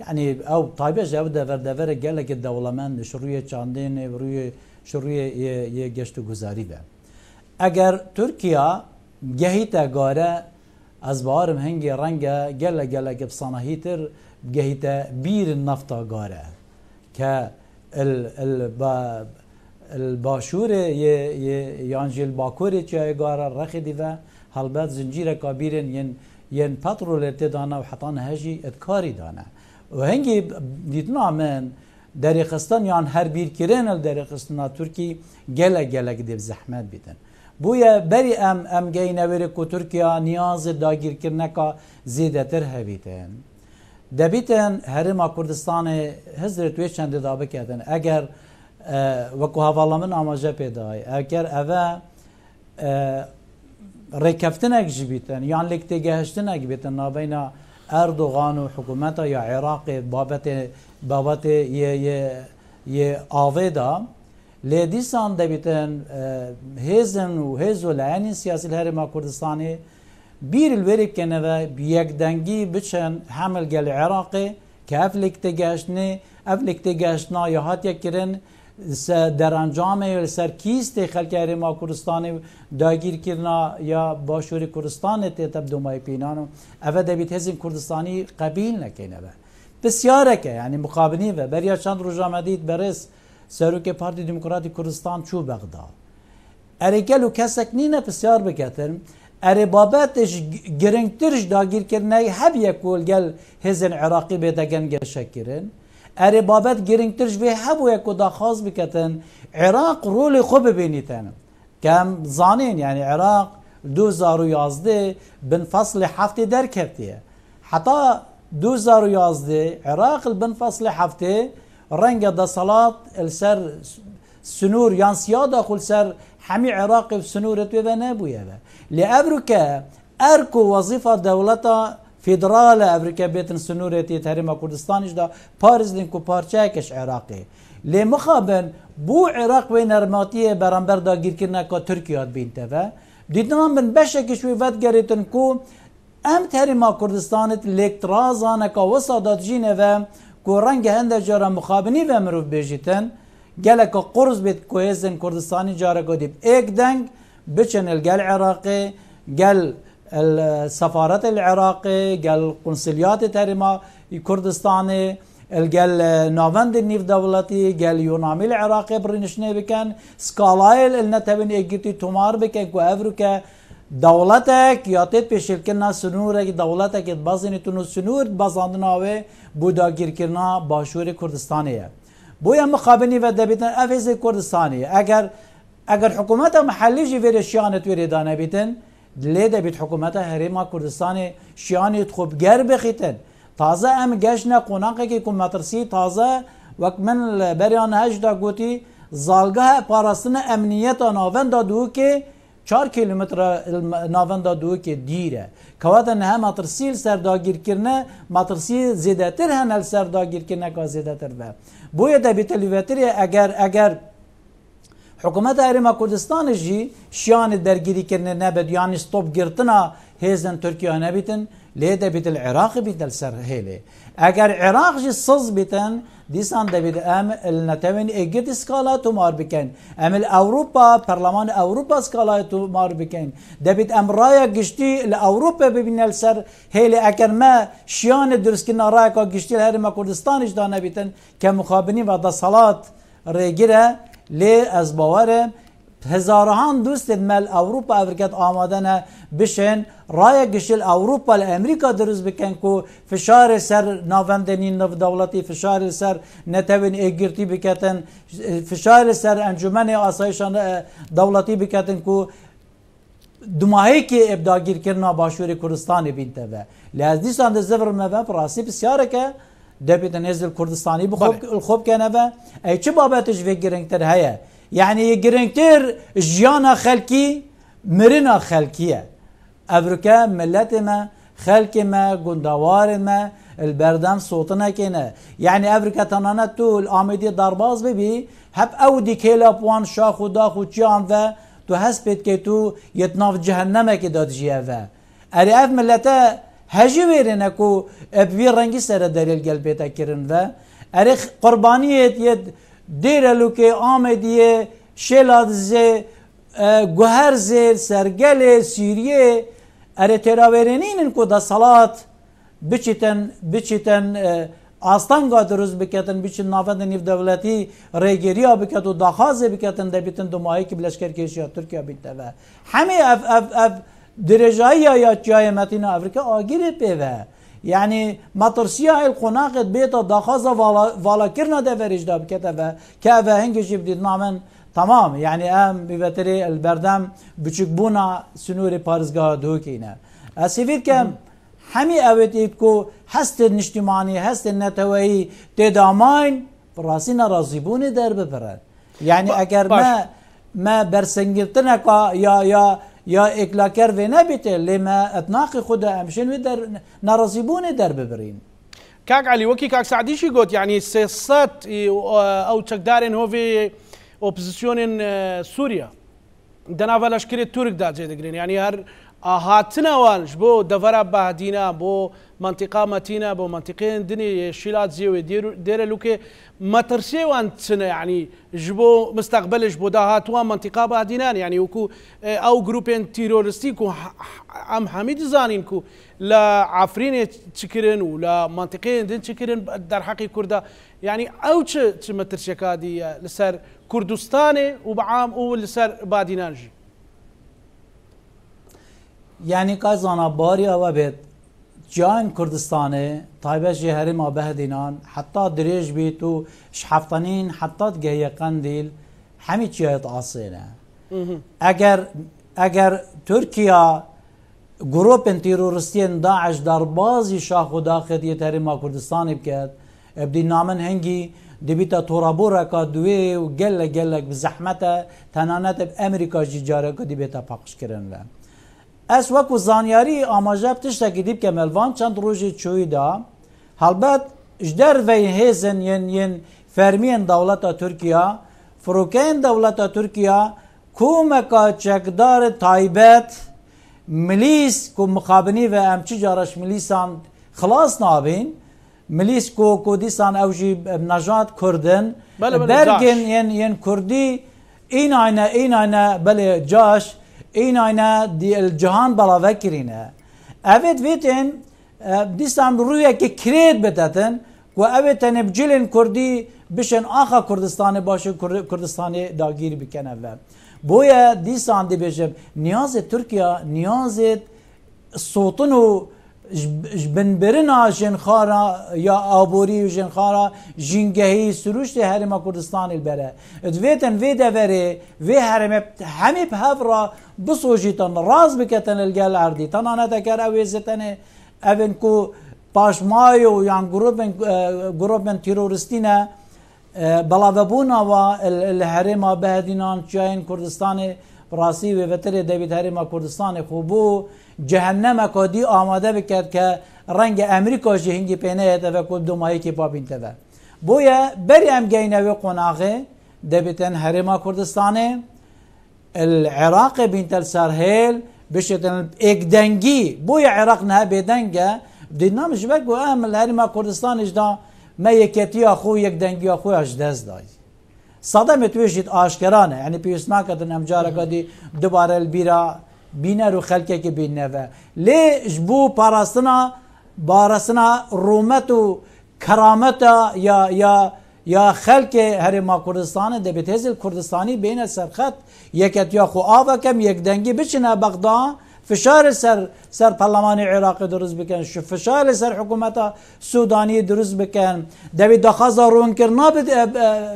يعني او طيبه جاو دفر دفر قال لك الدولمان شروية شاندين شروية يجشتو غزاري بها اگر ترکیا گهیتا گاره از بارم هنگی رنگ گله گله گب صناهیتر جهیت بیر نفتا گاره که ال ال با ال ی ی یانجی الباکور چای گاره رخی دیوه هلبت زنجیره کبیرن ین ین پترول ين باترول تدانا وحطان هجي اتكاري دانا وهنجي ديتنا من داري خستان یان هر بير كرين الداري خستنا تركي جلق جلق دي بزحمات بيتن Buya beri em em geyne veri ku Türkiye niyazı da girkirneka zidetir hebitin. Debiten herima Kurdistan'ı hizret ve çendi da bekedin. Eğer e, ve ku havalamın amaca pedayı. Eğer eve e, rekeftinek jibiten, Yani lekte gehştinek biten nabeyna Erdoğan u hükümete ya Irak'ı babete babete ye ye ye aveda لێدیسان دەبێتن هێزن و هێز و لایەنی سیاسی هەرێما کوردستانی بیر وێرێککەنەوە یەکدەنگی بچن هەمل گەل عێراقی کە ئەف لێکتەگەشتنی ئەف لێکتەگەشتنا یا هاتیەکردن دەرەنجامێ سەر کیستی خەلکی هەرێما کوردستانی و داگیرکردنا یا باشووری کوردستانی تێتە دومای پینان و ئەvە دەبیت هێزین کوردستانی قبیل نەکەینەوە. بسیارەکە ینی مقابنی بە بەریا چەند ڕژامەدیت بەرز سروک پارتی دموکراتی کردستان چو بغدا اره گلو کسک نی نفسیار بکتن اره بابتش گرنگترش دا داگیر کرنه هب یکول گل هزن عراقی بیدگن گشکرن اره بابت گرنگترش به هب یکو داخواز بکتن عراق رول خوب ببینیتن کم زانین یعنی عراق دو زارو یازده بن فصل حفته در کرتیه حتی یازده عراق بن فصل حفته ڕەنگە صلات سر سنور یان سیاداخل سر هەمی عێراقی و سنوورە توێدا نەبوویەوە لێ ئەبروکە ئەرک و وەزیفا دەوڵەتە فیدرالە ئەفریکە بێتن سنوورێتی هەرمە کوردستانیشدا پارزلین و پارچایکش عێراقی لێ مخابن بوو عێراق وێ نەرماتیە بەرەمبەردا گیرکردنەکە بین بینتەوە دیتنان من بەشێکیش ود گریتن کو لیکترازانه تەریما وسادات جینه و کو رنگ هنده جارا مخابنی و مروف بیجیتن گل که قرز بیت کوهزن کردستانی جارا کدیب ایک دنگ بچن الگل عراقی گل السفارات العراقي قال قنصليات تاريما كردستاني قال نافند النيف دولتي قال يونامي العراقي برينشني بكن سكالايل النتابين اجيتي تمار بكن كوافروكا دولت یک که تید سنور اگه دولت اگه بازینی تونو سنور بازاندن آوه بودا گیر کرنا باشور کردستانی ها بویا مقابنی و دبیتن افیز کردستانی اگر اگر حکومت محلی جی ویر شیانت ویر دانه بیتن لی دبیت حکومت هریما کردستانی شیانت خوب گر بخیتن تازه ام گشن قناقی که کمترسی تازه وک من بریان هجده گوتی زالگه پارستن امنیت آنوان دادو که 4 kilometre دو که دیره کوادا نه مترسیل سر سرداگیر کرنه مترسی زیدتر هنل سرداگیر کرنه که زیدتر به بوی ده بیتلیویتری اگر اگر حکومت اریما کردستان جی شیان درگیری کرنه نبید یعنی ستوب گرتنا هیزن ترکیه نبیتن لیده بیت العراق بیت السر هیله اگر عراق جي صز بيتن ديسان دبيد ام النتمن اجد سكالا تمار بكين ام الاوروبا برلمان اوروبا سكالا مار بكين دبيد ام رايا جشتي الاوروبا ببين السر هيلي اكر ما شيان درس كنا رايا جشتي هر ما كردستان اجدان بيتن كمخابني بعد صلاة ريجرا لي ازباورم هزاران دوستت مل اوروپا افریقت آمادن بشن رای گشل اوروپا ل امریکا دروز بکن کو فشار سر ناوندنین نو دولتی فشار سر نتوین اگرتی بکتن فشار سر انجمن آسایشان دولتی بکتن کو دماهی که ابداگیر کرنا باشور کردستان بینته و لحظ دیسان ده زفر مبه پراسی بسیاره که دبیتن هزل کردستانی بخوب کنه و ای چه بابتش وگرنگتر هیه يعني گرنگتر جیانا خلکی مرنا خلکیه افریقا ملت ما خلک ما گندوار ما البردان صوت نکنه يعني افریقا تنانا تول الامدی درباز ببی هب أودي دی بوان شاخو شاخ و داخ تو هست پید که تو یتناف جهنمه که داد جیه و اف ملتا هجي ویرنه کو ابوی رنگی سر دلیل گل بیتا کرن و اری قربانیت ید دیرلوکه آمدیه شلادزه گوهرزه سرگل سیریه اره این که دا صلات بچیتن بچیتن آستانگا روز بکتن بچین نافند نیف دولتی ها بکت و داخازه بکتن ده بیتن ماهی که بلشکر کشی ترکیه بیتن و همه اف اف اف درجایی یا چیای متین افریقا آگیر پیوه یعنی مطرسیه ایل قناقت بیتا داخازا والا, والا کرنا ده فریج داب کتا و که و هنگشی بدید نامن تمام یعنی ام بیوتری البردم بچک بونا سنور پارزگاه دوکینه اسیفید که همی اویدید که هست نشتیمانی هست نتوهی تداماین راسی نرازیبونی در ببرد یعنی اگر ما ما برسنگیتنه یا یا يا إكلا كرفي نبیته لما اتناق خدا امشين ودر در در ببرين كاك علي وكي كاك سعديشي قوت يعني سيصات او تقدارين هو في اوبوزيسيون اه، سوريا دنا فلاش كري تورك دا جيد يعني هر هاتنەوانش بۆ دەڤرە بادینە بۆ منتیقا مەتینە بۆ منتیقێن دنی شیلات زیێوێ دێرە لوکێ مەترسێوان چنە ینی ji بۆ مستەقبلش بۆ داهاتوان منتیقا بادینان ینی وەکو ئەو گروپێن تیرۆلیستی و ئەم هەمی دزانین و لە ئافرینێ چکردن و لە منتیقێن دن چکردن دەرحەقی کووردا ینی ئەو چ مەترسیەکە دیە لەسەر کوردستانێ و بەعام و لەسەر بادینانژی یعنی که زانا باری او بید جان کردستانه تایبه جهری ما دینان حتی دریج بی تو شحفتانین حتی یقن قندیل همه چیه آسینه اگر اگر ترکیه گروپ تیرورستی داعش در بازی شاخ و داخل ما کردستان بکرد ابدی نامن هنگی دبیتا تورابو رکا دوی و گله گلک بزحمت تنانت امریکا جیجاره که دبیتا پاکش کرن لن اس وکو زانیاری آماجه تشتکی دیب که ملوان چند روژی چوی دا هلبت جدر وی هیزن ین ین فرمین دولتا ترکیه فروکین دولتا ترکیه کومکا چکدار تایبت ملیس کو مخابنی و امچی جارش ملیسان خلاص نابین ملیس کو کودیسان اوجی نجات کردن بله بله برگن ین ین کردی این اینه این اینه بله جاش این آینه دی جهان بالا وکرینه اوید ویتن دیسان رویه که کرید بتتن و اوید تنبجیلن کردی بشن آخا کردستان باشه کردستان داگیر بکنه و بویا دیسان دی بشم نیاز ترکیه نیاز صوتن و جبنبرنا جنخارا یا آبوری جنخارا جنگهی سروش ده هرم کردستان البره دویتن وی دوره وی هرم همه بهف را بسوجیتن راز بکتن الگل اردی تنانه تکر اویزتن اوین کو پاشمایو یعن گروبن گروبن تیرورستینه بلاوبونا و الهرم بهدینان چاین کردستان البره راسی و وتر دبی ما کردستان خوبو جهنم کادی آماده بکرد که رنگ امریکا جهنگی پینه ایتا و کو دو ماهی که پاپین تبا بویا بری ام گینه و قناغه دبیتن ما کردستان العراق بنت السرهیل بشتن دنگی بویا عراق نها دینامش بگو امل هری ما کردستان اجدا ما یکتی اخو دنگی اخو اجداز دایی صدمت ویشید آشکرانه یعنی پیوست ناکدن هم جارکا دی دوباره البیرا بینه رو خلکه که بینه و لی جبو پارستنا بارستنا رومت و کرامت یا یا یا خلک هرما کردستان ده به تیز کردستانی بین سرخط یکت یا خو آوکم یک دنگی بچنه بغداد فشار سر سر عراقی عراق درست بکن فشار سر حکومت سودانی درست بکن دوی دخواز رون کرنا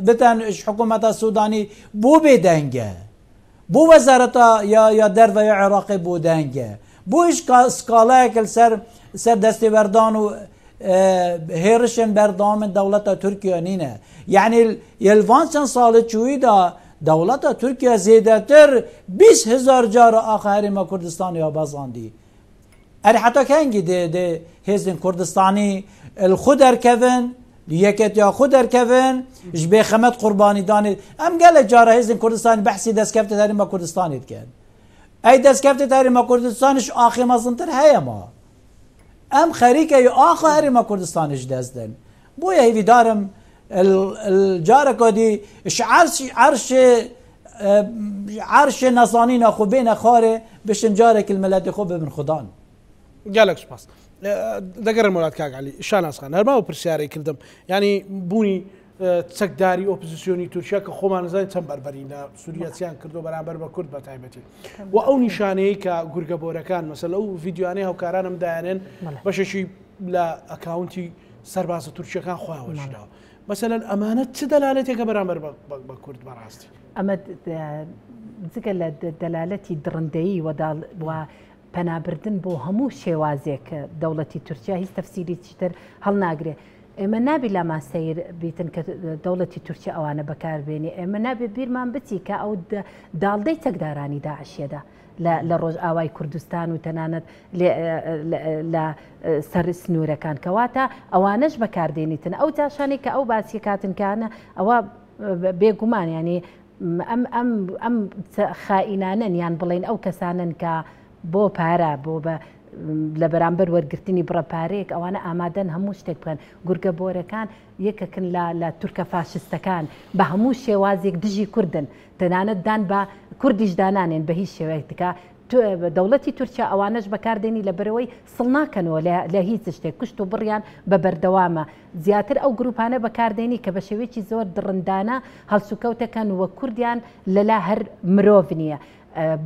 بتن حکومت سودانی بو بدنگه بو وزارتا یا یا در یا عراق بودنگه بو اش سکاله اکل سر سر دستی بردان و هرشن بردام دولت ترکیه نینه یعنی یلوان چند سال چوی دا دولت ترکیه زیده تر 20 هزار جار آخه هریم کردستان یا بازاندی اری حتا کنگی ده ده هزین کردستانی الخود ارکوین یکت یا خود ارکوین بی خمت قربانی دانید. ام گله جار هزین کردستانی بحثی دست کفت ما کردستانی دکن ای دست کفت هریم کردستانی شو آخه ما تر های ما ام خریکه ای آخه هریم کردستانی دست دن بویه هیوی دارم الجار اش عرش عرش عرش نصانی نخو بین خاره بشن کل ملت خوب من خدان قالک سپاس دگر مولات کاک علی شان هر هەرما و پرسیاری کردم یعنی بونی اپوزیسیونی اپوزیسیونی تورکیا کە بربرین نزانین سوریه بربەری کرد سوریاتیان کردو برابر بە کورد بته تایبتی و که مثلا نیشانەیە کە و کارانم دانن باشه شی لا اکاونتی سرباز ترکیه کان خواه بله. شد مثلەن ئەمانە چ دەلالێتێکە بەرامەر بە کورد بەڕاستی ئەمە جگە لە دەلالەتی درندەیی وەداوە پەنابردن بۆ هەموو شێوازێک دەوڵەتی تورکیا هیچ تەفسیری چتر هەڵناگرێ. ئێمە نابی لە ماسەیر بیتن کە دەوڵەتی تورکی ئەوانە بەکاربێنی ئێمە نابێ بیرمان بچی کە ئەو داڵدەی تەکدارانی داعشێدا. دا لە ڕۆژ ئاوای کوردستان و تەنانەت لە سەر سنوورەکان کەواتە ئەوانش بەکاردێنیتن ئەو تاشانی کە ئەو باسی کاتنکانە ئەوە بێگومان ینی ئەم خائینانن یان بڵین ئەو کەسانن کە بۆ پارە بۆ بە لە بەرامبەر وەرگرتنی بڕەپارەیەک ئەوانە ئامادەن هەموو شتێک بکەن گورگە بۆرەکان یەکەکن لە تورکە فاشستەکان بە هەموو شێوازێک دژی کوردن تەنانەت دان بە کوردیش دانانێن بە هیچ شێوەیەک دکا دەوڵەتی تورکیا ئەوانش بەکاردێنی لە بەرەوەی سڵناکەنەوە لە هیچ شتێک کوشت و بڕیان بە بەردەوامە زیاتر ئەو گروپانە بەکاردێنی کە بە شێوێکی زۆر درندانە هەڵسوکەوتەکەن وە کوردیان لەلا هەر مرۆڤ نییە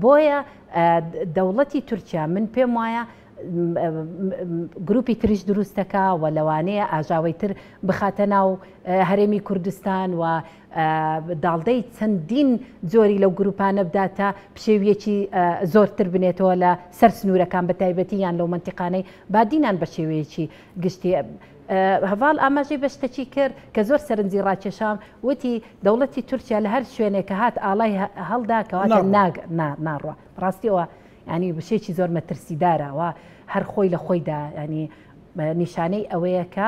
بۆیە دەوڵەتی تورکیا من پێم وایە گروپی تریش دروستەکە و لەوانەیە ئاژاوی تر بخاتە ناو هەرێمی کوردستان و داڵدەی چەندین زۆری لەو گروپانە بداتە پشێویەکی زۆرتر بنێتەوە لە سەر سنوورەکان بەتایبەتی یان لەو منتیقانەی بادینان بە شێوەیەکی گشتی هەواڵ ئاماژەی بەشتەچی کرد کە زۆر سەرنجی ڕاکێشام وتی دەوڵەتی تورکیا لە هەر شوێنێک کە هات ئاڵای هەڵدا کەواتە ناڕوە ڕاستیەوە ینی بشێکی زۆر مەترسیداراوە هەر خۆی لە خۆیدا ینی نیشانەی ئەوەیە کە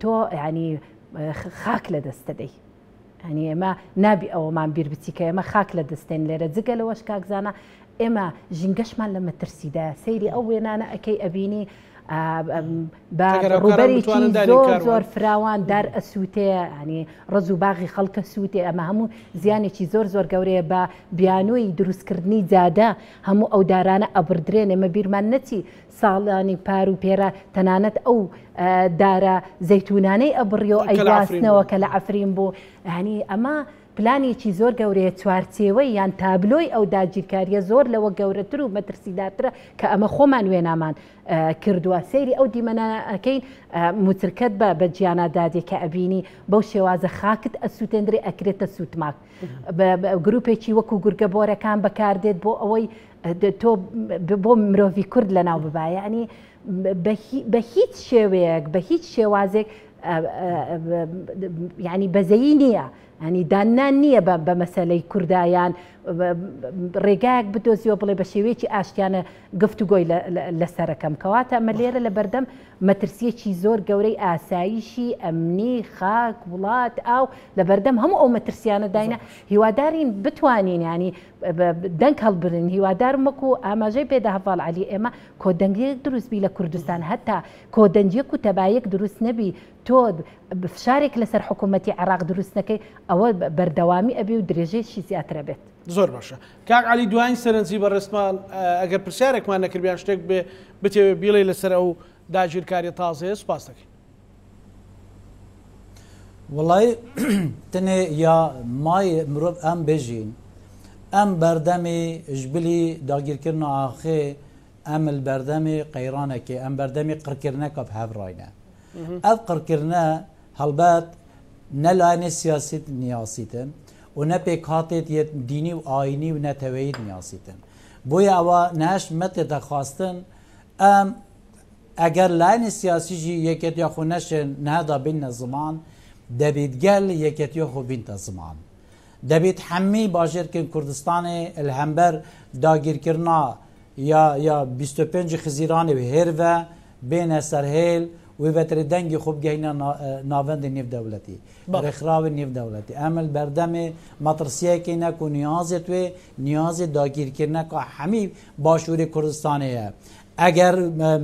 تۆ ینی خاک لە دەستە دەی هەنی ئێمە نابی ئەوەمان بیر بچیکە ئێمە خاک لە دەستێن لێرە جگە لەوەش کاکزانە ئێمە ژینگەشمان لە مەترسیدا سەیری ئەو وێنانە ئەەکەی ئەبینی زۆر فراوان دار ئەسووتەیە ئەنی ڕز و باغی خەڵکە سووتێ ئەمە هەموو زیانێکی زۆر زۆر گەورەیە بە بیانۆی دروستکردنی جادا هەموو ئەو دارانە ئەبردرێن ئێمە بیرمان نەچی ساڵانی پار و پێرە تەنانەت ئەو دارە زەتونانەی ئەبڕیۆ ئەیواستنەوە کە لە ئەفرین بۆ هەنی ئەمە پلانێکی زۆر گەورەیە چوارچێوەی یان تابلۆی ئەو داگیرکاریە زۆر لەوە گەورەتر و مەترسیداترە کە ئەمە خۆمان وێنامان کردووە سەیری ئەو دیمەەکەین موترکت بە بە گیانادادێ کە ئەبینی بەو شێوازە خاکت ئەسووتێنری ئەکرێتە سووتماک گرروپێکی وەکو گورگەبۆرەکان بەکاردێت بۆ ئەوەی تۆ بۆ مرۆڤی کورد لە ناو ببایە ینی بە هیچ شێوەیەک بە هیچ شێوازێک ینی بەزەی نییە. ئەنی دانان نییە بە مەسلەی کوردایان ڕێگایك بدۆزیەوە بڵێ بە شێوەیەکی ئاشتیانە گفتوگۆی لەسەرەکەم کەواتە ئەمە لێرە لە بەردەم مەترسیەکی زۆر گەورەی ئاساییشی ئەمنی خاک وڵات ئاو لە بەردەم هەموو ئەو مەترسیانە داینە هیوادارین بتوانین ینی دەنگ هەڵبرن هیوادارم وەکو ئاماژەی پێدا هەفاڵ علی ئێمە کۆدەنگەیەک دروستبی لە کوردستان هەتا کۆدەنجەک و تەبایەک دروست نەبی تۆ بشارك لسر حکوومەتی عراق دروستنەکەی ئەوە بەردەوامی ئەبی و درێژەیەکی زیاترە بێت زۆر باشە کاک علی دوایین سەرنجی بەڕستمان ئەگەر آه، پرسیارێکمان نەکردیان شتێک بێ بتێ بیڵی لەسەر ئەو داگیرکاری تازەیە سوپاس دەکەین وڵی تنێ یا مای مرۆڤ ئەم بێژین ئەم بەردەمی ژبلی داگیرکردن و ئاخێ ئەم بەردەمی ام ئەم بەردەمی قڕکردنەکە هەبڕایە ئەف قڕکردە Halbet نه لاین سیاسیت نیاسیدن و نه پک یه دینی و آینی و نه تویید نیاسیتن بوی اوا نهش مت دخواستن ام اگر لاین سیاسی جی یکت یا خونش نه دا بین زمان دبید گل یکت یا خو بین زمان دبید همی باشر کن کردستان الهمبر داگیر کرنا یا یا 25 خزیران و هر و بین سرهیل وی وتر دنگی خوب گهینا ناوند نیو دولتی رخراو نیو دولتی عمل بردم مطرسیه که کو نیاز توی نیاز داگیر کرنه که همی باشور کردستانه اگر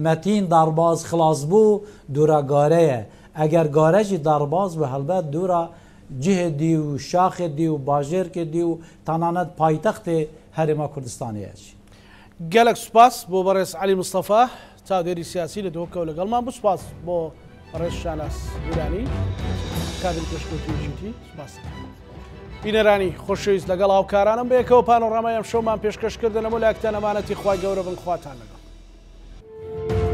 متین درباز خلاص بو دورا گاره اگر گاره جی درباز به هلبت دورا جه دیو شاخ دیو باجر که دیو تنانت پایتخت هرما کردستانه گلک سپاس بو علی مصطفی تا دێری سیاسی لە دۆکە و لەگەڵمان بسپاس بۆ ڕێژ شاناس گورانی کابل پێشکەوتیژیتی سپاس. بینەرانی خۆشویست لەگەڵ هاوکارانم بەیەکەوە پانۆڕامایان شەومان پێشکەشکردنەوە لاکتەنەمانەتی خخوای گەورە بنخواتان لەگەڵ.